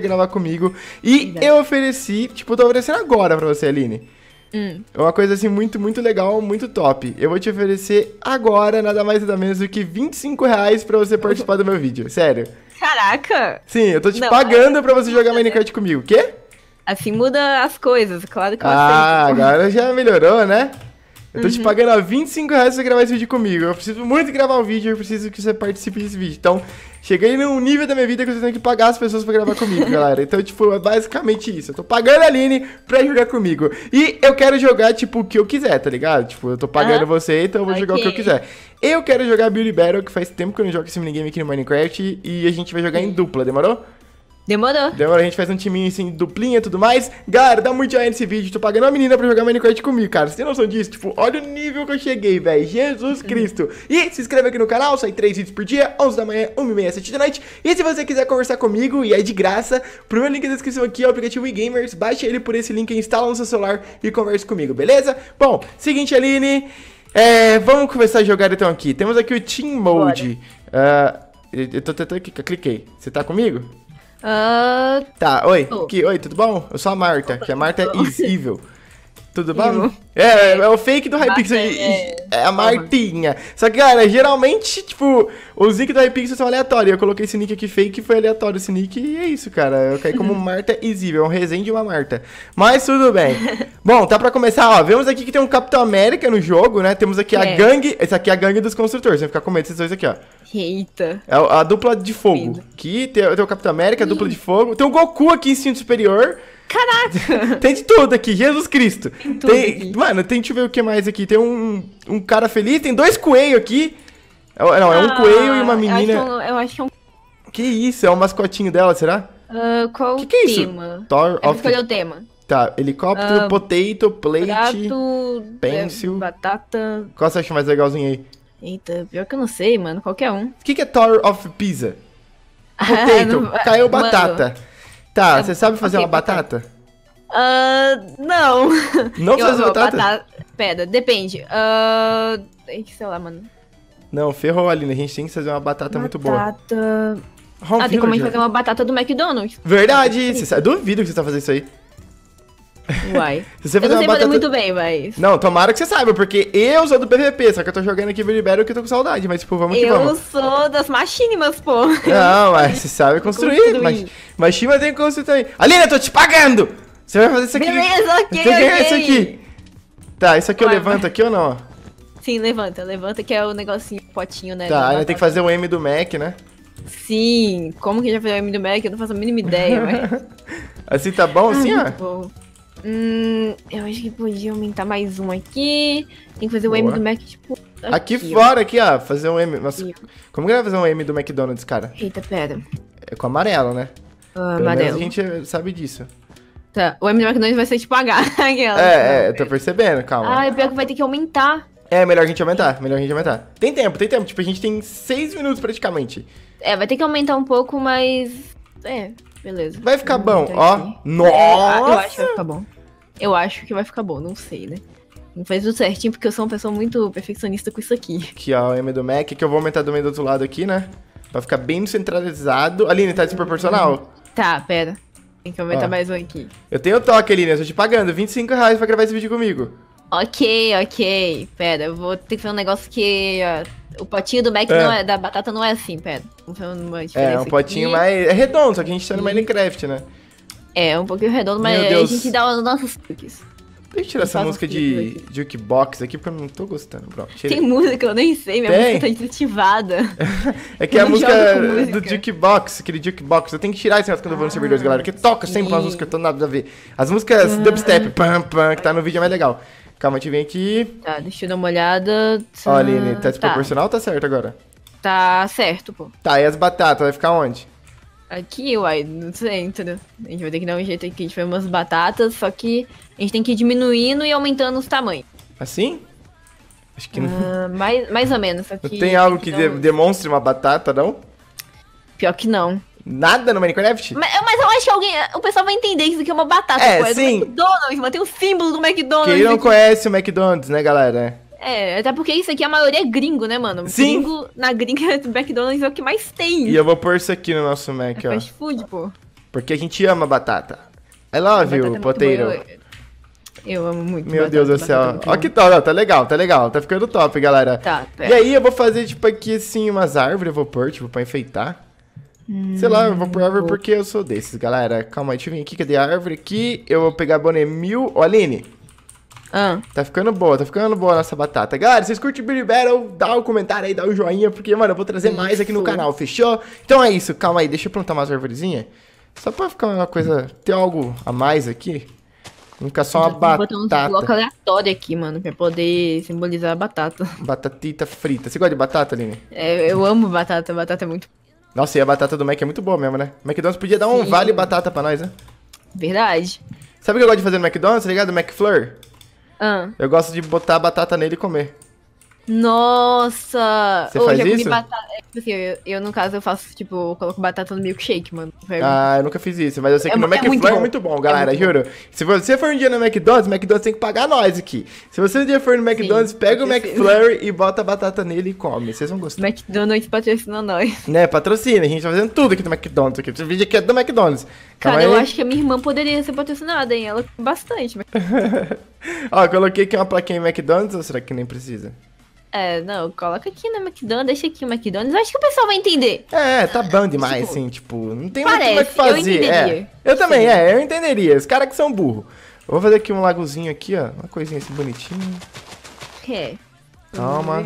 quer gravar comigo. E eu ofereci, tipo, tô oferecendo agora pra você, Aline. Hum. É uma coisa assim muito, muito legal, muito top. Eu vou te oferecer agora, nada mais nada menos do que 25 reais pra você participar do meu vídeo. Sério. Caraca! Sim, eu tô te tipo, Não, pagando pra você jogar né? Minecraft comigo. Quê? Assim muda as coisas, claro que eu Ah, aceito. agora já melhorou, né? Eu tô uhum. te pagando a 25 reais pra você gravar esse vídeo comigo. Eu preciso muito gravar um vídeo, eu preciso que você participe desse vídeo. Então, Cheguei num nível da minha vida que eu tenho que pagar as pessoas pra gravar comigo, galera. Então, tipo, é basicamente isso. Eu tô pagando a Aline pra jogar comigo. E eu quero jogar, tipo, o que eu quiser, tá ligado? Tipo, eu tô pagando você, então eu vou okay. jogar o que eu quiser. Eu quero jogar Beauty Battle, que faz tempo que eu não jogo esse minigame aqui no Minecraft. E a gente vai jogar em dupla, demorou? Demorou. Demorou, então a gente faz um timinho assim, duplinha e tudo mais. Galera, dá muito joinha nesse vídeo. Tô pagando uma menina pra jogar Minecraft comigo, cara. Você tem noção disso? Tipo, olha o nível que eu cheguei, velho. Jesus hum. Cristo. E se inscreve aqui no canal, sai três vídeos por dia, 11 da manhã, 1 e meia, 7 da noite. E se você quiser conversar comigo, e é de graça, pro meu link na descrição aqui é o aplicativo eGamers. Baixa ele por esse link, instala no seu celular e converse comigo, beleza? Bom, seguinte, Aline. É, vamos começar a jogar então aqui. Temos aqui o Team Mode. Uh, eu tô tentando aqui, cliquei. Você tá comigo? Uh... Tá, oi. Oh. que oi, tudo bom? Eu sou a Marta, que a Marta é evil. Tudo bom? É, é, é, o fake do Hypixel. É, é a Martinha. Só que, cara, geralmente, tipo, os nick do Hypixel são aleatórios. Eu coloquei esse nick aqui fake, foi aleatório esse nick, e é isso, cara. Eu caí como Marta Isível, é um resenha de uma Marta. Mas tudo bem. Bom, tá pra começar, ó. Vemos aqui que tem um Capitão América no jogo, né? Temos aqui a é. gangue. Essa aqui é a gangue dos construtores. Você né? vai ficar com medo desses dois aqui, ó. Eita. É a, dupla de fogo. Aqui tem, tem o Capitão América, a dupla de fogo. Tem o Goku aqui em cima superior. Caraca! Tem de tudo aqui, Jesus Cristo. Tem tudo tem, aqui. Mano, tem, deixa eu ver o que mais aqui. Tem um, um cara feliz, tem dois coelhos aqui. É, não, é um ah, coelho e uma menina. É eu acho, que é um... Que isso? É o mascotinho dela, será? Uh, qual que que é isso? tema? Thor of... Escolheu o tema. Tá, helicóptero, uh, potato, plate, prato, é, pencil... Batata... Qual você acha mais legalzinho aí? Eita, pior que eu não sei, mano. Qualquer um. O que, que é Tower of Pizza? Ah, potato. Ah, não... Caiu batata. Mano. Tá, é, você sabe fazer okay, uma batata? Uh, não. Não fazer batata? batata? Pera, depende. Uh, sei lá, mano. Não, ferrou, Aline. A gente tem que fazer uma batata, batata... muito boa. Batata... Ah, tem como a gente fazer uma batata do McDonald's. Verdade! Você sabe? Duvido que você tá fazendo isso aí. Uai. Se você eu não sei batata... muito bem, mas. Não, tomara que você saiba, porque eu sou do PVP, só que eu tô jogando aqui Libero que eu tô com saudade, mas, tipo, vamos eu que vamos. Eu sou das machinimas, pô. Não, mas é, você sabe construir. Mach... Machima tem que construir também. Alina, eu tô te pagando! Você vai fazer isso aqui. Beleza, ok. Você ganha isso aqui. Tá, isso aqui Uai, eu levanto aqui ou não? Sim, levanta, levanta, que é o negocinho, o potinho, né? Tá, ainda tem que fazer o M do Mac, né? Sim, como que já fez o M do Mac? Eu não faço a mínima ideia, mas. assim tá bom, assim, ah, ó? Bom. Hum, eu acho que podia aumentar mais um aqui. Tem que fazer o um M do Mac, tipo. Aqui, aqui fora, aqui, ó. Fazer um M. Nossa, como que vai fazer um M do McDonald's, cara? Eita, pera. É com amarelo, né? Ah, Pelo amarelo. a gente sabe disso. Tá. O M do McDonald's vai ser tipo H. Aquela, é, é, eu tô percebendo, calma. Ah, é pior que vai ter que aumentar. É, melhor a gente aumentar, melhor a gente aumentar. Tem tempo, tem tempo. Tipo, a gente tem seis minutos praticamente. É, vai ter que aumentar um pouco, mas. É, Beleza. Vai ficar bom, ó. Nossa! Eu, eu acho que vai ficar bom. Eu acho que vai ficar bom, não sei, né? Não fez tudo certinho, porque eu sou uma pessoa muito perfeccionista com isso aqui. Aqui, ó, o M do Mac, que eu vou aumentar do meio do outro lado aqui, né? Pra ficar bem centralizado. Aline, tá desproporcional? Tá, pera. Tem que aumentar ó. mais um aqui. Eu tenho toque, Aline, eu tô te pagando 25 reais pra gravar esse vídeo comigo. Ok, ok. Pera, eu vou ter que fazer um negócio que... Ó, o potinho do Mac é. não é, da batata não é assim, pera. Então, uma é, um potinho aqui. mais. É redondo, só que a gente tá no Minecraft, né? É, um pouquinho redondo, mas a gente dá os nossos cookies. Deixa eu tirar eu essa música de jukebox aqui, porque eu não tô gostando, bro. Tirei. Tem música, eu nem sei, minha Tem? música tá desativada. é que é a música, música, do jukebox, aquele jukebox. Eu tenho que tirar esse negócio quando eu vou no ah, servidor, galera, que toca sempre umas músicas que eu tô nada a ver. As músicas ah. dubstep, pam, pam, que tá no vídeo é mais legal. Calma, a gente vem aqui. Tá, deixa eu dar uma olhada. Olha, Aline, tá, ah, tá. desproporcional tá. ou tá certo agora? Tá certo, pô. Tá, e as batatas? Vai ficar onde? Aqui, uai, no centro. A gente vai ter que dar um jeito aqui. A gente vai umas batatas, só que a gente tem que ir diminuindo e aumentando os tamanhos. Assim? Acho que não. Ah, mais, mais ou menos. Aqui, não tem algo que demonstre uma batata, não? Pior que não. Nada no Minecraft? Mas, mas, eu acho que alguém. O pessoal vai entender isso aqui é uma batata. É, pô, é sim. McDonald's, mano. Tem o um símbolo do McDonald's. Quem não aqui. conhece o McDonald's, né, galera? É, até porque isso aqui a maioria é gringo, né, mano? Sim. Gringo, na gringa, do McDonald's é o que mais tem. E eu vou pôr isso aqui no nosso Mac, é ó. Fast food, pô. Porque a gente ama batata. I love you, poteiro. É eu, eu amo muito. Meu batata, Deus do céu. É ó que ó. tá legal, tá legal. Tá ficando top, galera. Tá, pera. E aí eu vou fazer, tipo, aqui, assim, umas árvores, eu vou pôr, tipo, pra enfeitar. Hum, Sei lá, eu vou pôr hum, árvore porque eu sou desses, galera. Calma aí, deixa eu vir aqui, cadê a árvore? Aqui, eu vou pegar mil. Ô, Aline, ah. Tá ficando boa, tá ficando boa a nossa batata. Galera, vocês curtem Beauty Battle? Dá o um comentário aí, dá o um joinha, porque, mano, eu vou trazer isso. mais aqui no canal, fechou? Então é isso, calma aí, deixa eu plantar umas arvorezinhas. Só pra ficar uma coisa, ter algo a mais aqui. nunca só uma batata. Vou botar um bloco aleatório aqui, mano, pra poder simbolizar a batata. Batatita frita. Você gosta de batata, Lini? É, eu amo batata, batata é muito... Nossa, e a batata do Mac é muito boa mesmo, né? McDonald's podia dar um vale batata pra nós, né? Verdade. Sabe o que eu gosto de fazer no McDonald's, tá ligado? McFlur. Ah. Eu gosto de botar batata nele e comer. Nossa! Você faz isso? batata. É tipo assim, eu, eu, no caso, eu faço, tipo, eu coloco batata no milkshake, mano. ah, eu nunca fiz isso, mas eu sei que é, no é é muito bom, é galera, muito juro. Bom. Se você for um dia no McDonald's, o McDonald's tem que pagar nós aqui. Se você um dia for no McDonald's, Sim, pega o McFlurry e bota a batata nele e come. Vocês vão gostar. McDonald's patrocina nós. Né, patrocina. A gente tá fazendo tudo aqui do McDonald's. Aqui. Esse vídeo aqui é do McDonald's. Cara, eu acho que a minha irmã poderia ser patrocinada, hein? Ela bastante. Mas... Ó, coloquei aqui uma plaquinha em McDonald's ou será que nem precisa? É, não, coloca aqui na McDonald's, deixa aqui o McDonald's. Acho que o pessoal vai entender. É, tá bom tipo, demais, tipo, assim, tipo, não tem parece, muito o que fazer. Eu, é, eu também, é, eu entenderia. Os caras que são burro. vou fazer aqui um lagozinho aqui, ó. Uma coisinha assim bonitinha. É. Calma.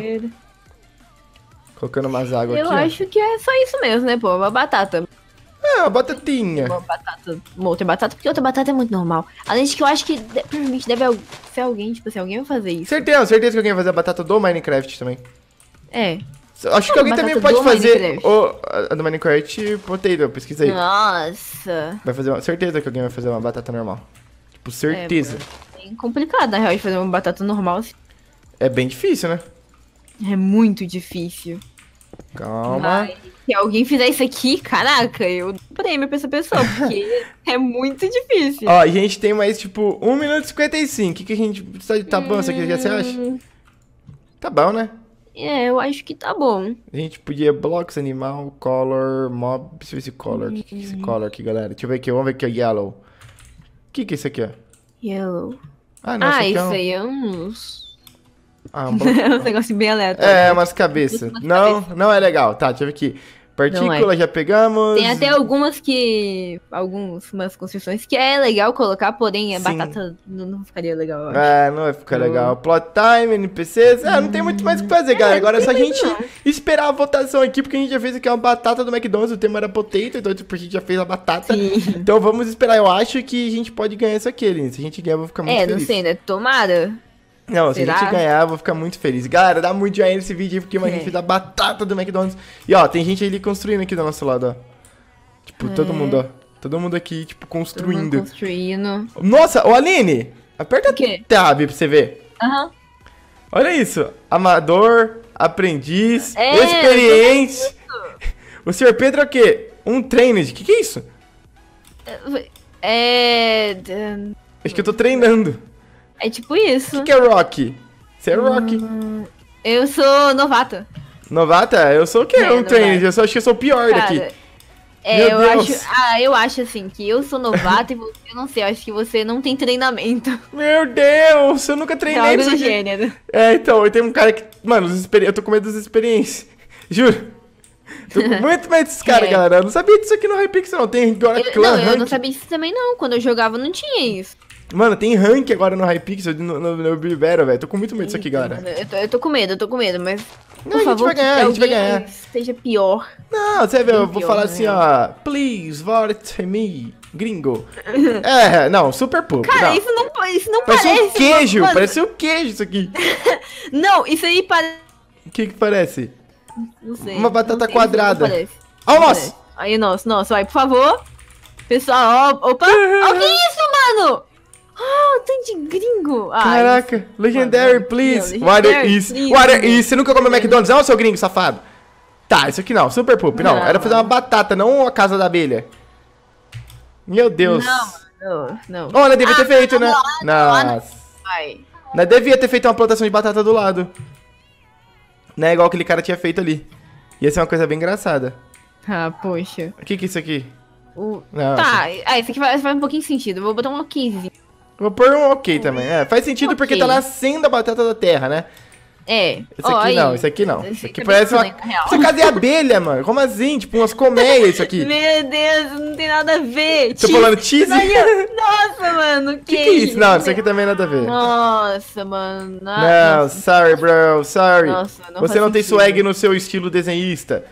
Colocando umas águas aqui. Eu acho ó. que é só isso mesmo, né, pô? Uma batata uma batatinha. Uma batata, uma outra batata, porque outra batata é muito normal. Além de que eu acho que provavelmente deve ser alguém, tipo se assim, alguém vai fazer isso. Certeza, certeza que alguém vai fazer a batata do Minecraft também. É. Acho não, que alguém também pode fazer o, a, do Minecraft potato, pesquisa aí. Nossa. Vai fazer uma, certeza que alguém vai fazer uma batata normal. Tipo, é, certeza. É, bem complicado, na real, de fazer uma batata normal. Assim. É bem difícil, né? É muito difícil. Calma. se alguém fizer isso aqui, caraca, eu dou prêmio pra essa pessoa, porque é muito difícil. Ó, a gente tem mais, tipo, 1 minuto e 55. O que, que a gente. Tá bom isso aqui, você acha? Hum. Tá bom, né? É, eu acho que tá bom. A gente podia blocos, animal, color, mob. Deixa eu ver esse color. O que, que é esse hum. color aqui, galera? Deixa eu ver aqui, vamos ver aqui, yellow. O que, que é isso aqui, ó? Yellow. Ah, não, ah isso, aqui é um... aí é uns. Ah, é um negócio bem aleatório. É, umas cabeças. Não, não é legal. Tá, deixa eu ver aqui. Partícula, é. já pegamos. Tem até algumas que. Algumas construções que é legal colocar, porém a Sim. batata não, não, ficaria legal. É, não vai ficar legal. Plot time, NPCs. Ah, é, não tem muito mais o que fazer, hum. é, galera. Agora é só a gente mais. esperar a votação aqui, porque a gente já fez aqui é uma batata do McDonald's. O tema era potato, então tipo, a gente já fez a batata. Sim. Então vamos esperar. Eu acho que a gente pode ganhar isso aqui, Lins. Se a gente ganhar, eu vou ficar muito é, feliz. É, não sei, né? Tomara. Não, Será? se a gente ganhar, eu vou ficar muito feliz. Galera, dá muito joinha nesse vídeo aí, porque mano, é. gente fez a batata do McDonald's. E ó, tem gente ali construindo aqui do nosso lado, ó. Tipo, é. todo mundo, ó. Todo mundo aqui, tipo, construindo. construindo. Nossa, o Aline! Aperta o tab pra você ver. Aham. Uhum. Olha isso. Amador, aprendiz, é, experiente. O senhor Pedro é o quê? Um trainer. O que, que é isso? É, é. Acho que eu tô treinando. É tipo isso. O que, que, é rock? Você é hum, rock. Eu sou novata. Novata? Eu sou o quê? É, um trainer. Eu só acho que eu sou o pior Cara, daqui. É, eu acho, ah, eu acho assim, que eu sou novata e você, eu não sei, eu acho que você não tem treinamento. Meu Deus, eu nunca treinei. É algo do gênero. É, então, eu tenho um cara que, mano, eu tô com medo das experiências, juro. Tô com muito medo desses caras, é. galera. Eu não sabia disso aqui no Hypixel, não. Tem agora eu, Não, rank. eu não sabia disso também, não. Quando eu jogava, não tinha isso. Mano, tem rank agora no Hypixel, no, no, no Battle, velho. Tô com muito medo disso aqui, uhum. galera. Eu tô, eu tô, com medo, eu tô com medo, mas. Não, por a gente favor, vai ganhar, a gente vai ganhar. Seja pior. Não, você vê, eu vou pior, falar assim, né? ó. Please vote me. Gringo. é, não, super pouco. Cara, não. isso não, isso não parece. Parece um queijo, parece um queijo isso aqui. não, isso aí parece. O que que parece? Não sei. Uma batata sei, quadrada. Ó, oh, nossa! Aí, nossa, nossa, vai, por favor. Pessoal, ó, opa! Uhum. Ó, oh, que isso, mano? Ah, oh, tanto de gringo! Ah, Caraca, isso. legendary, please! Não, legendary, Water is. Please. is. Você nunca comeu McDonald's, não, seu gringo safado? Tá, isso aqui não, super poop. Não, não era fazer uma ah. batata, não a casa da abelha. Meu Deus. Não, não, não. Olha, devia ah, ter feito, tá né? Nossa. devia ter feito uma plantação de batata do lado. Né, igual aquele cara tinha feito ali. Ia ser uma coisa bem engraçada. Ah, poxa. O que que é isso aqui? O... Não, tá, ah, isso aqui faz, um pouquinho de sentido. vou botar um 15. Vou pôr um ok também. É, faz sentido okay. porque tá nascendo a batata da terra, né? É. Esse aqui não, esse aqui não. Isso aqui é parece uma. Isso casa é abelha, mano. Como assim? Tipo, umas colmeias isso aqui. Meu Deus, não tem nada a ver. Tô falando cheese? Nossa, mano, que. que, que é isso? Não, isso aqui também é nada a ver. Nossa, mano. Não, sorry, bro, sorry. Nossa, não Você não tem sentido. swag no seu estilo desenhista.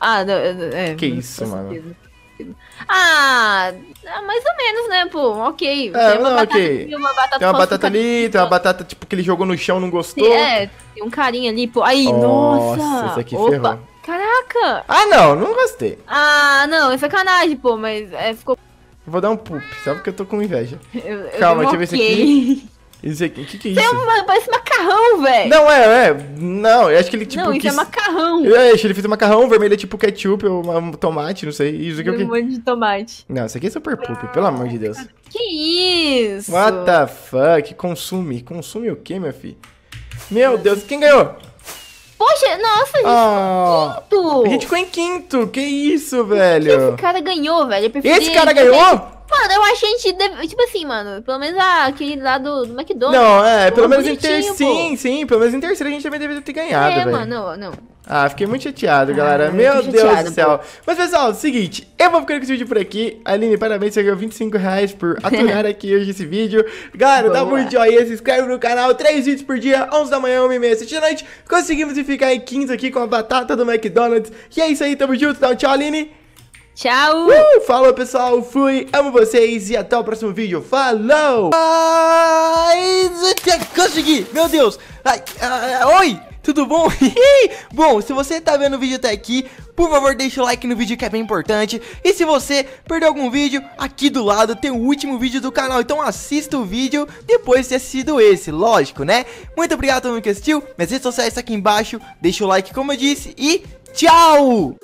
Ah, não, é, Que isso, mano. Sentido rápido. Ah, ah, mais ou menos, né, pô? Ok. É, tem ah, uma não, batata okay. ali, uma batata Tem uma batata ali, tem uma batata, tipo, que ele jogou no chão, não gostou. É, tem um carinha ali, pô. Aí, nossa. Nossa, esse aqui Opa. ferrou. Caraca. Ah, não, não gostei. Ah, não, é sacanagem, pô, mas é, ficou... vou dar um poop, sabe que eu tô com inveja. Eu, eu Calma, deixa eu ver isso aqui. Isso aqui, o que, que é, é isso? É uma, parece macarrão, velho. Não, é, é. Não, eu acho que ele tipo. Não, isso é quis... é macarrão. Eu acho ele fez macarrão, vermelho é tipo ketchup ou uma, tomate, não sei. Isso aqui é o quê? Um monte de tomate. Não, isso aqui é super poop, ah, pelo amor de Deus. Que isso? What the fuck? Consume. Consume o quê, meu filho? Meu Deus, quem ganhou? Poxa, nossa, a gente oh. ficou em ah, quinto. A gente ficou em quinto. Que isso, velho? Que esse cara ganhou, velho. Esse cara ganhou? Mano, eu acho que a gente deve. Tipo assim, mano, pelo menos aquele lá do, do McDonald's. Não, é, pelo menos em terceiro. Sim, sim, pelo menos em terceiro a gente também deveria ter ganhado. É, velho. mano, não, não. Ah, fiquei muito chateado, ah, galera. Ah, Meu Deus chateado, do céu. Pô. Mas, pessoal, é o seguinte, eu vou ficando com esse vídeo por aqui. Aline, parabéns, você ganhou 25 reais por aturar aqui hoje esse vídeo. Galera, Boa. dá muito joinha, se inscreve no canal, 3 vídeos por dia, 11 da manhã, 1 e meia, 7 da noite. Conseguimos ficar em 15 aqui com a batata do McDonald's. E é isso aí, tamo junto. Então, tchau, Aline. Tchau. Uh, falou, pessoal. Fui, amo vocês e até o próximo vídeo. Falou. Bye aqui, meu Deus. Ai, ah, oi, tudo bom? bom, se você tá vendo o vídeo até aqui, por favor, deixa o like no vídeo que é bem importante. E se você perdeu algum vídeo, aqui do lado tem o último vídeo do canal. Então assista o vídeo depois de ter assistido esse, lógico, né? Muito obrigado a todo mundo que assistiu. Minhas redes sociais tá aqui embaixo. Deixa o like, como eu disse. E tchau!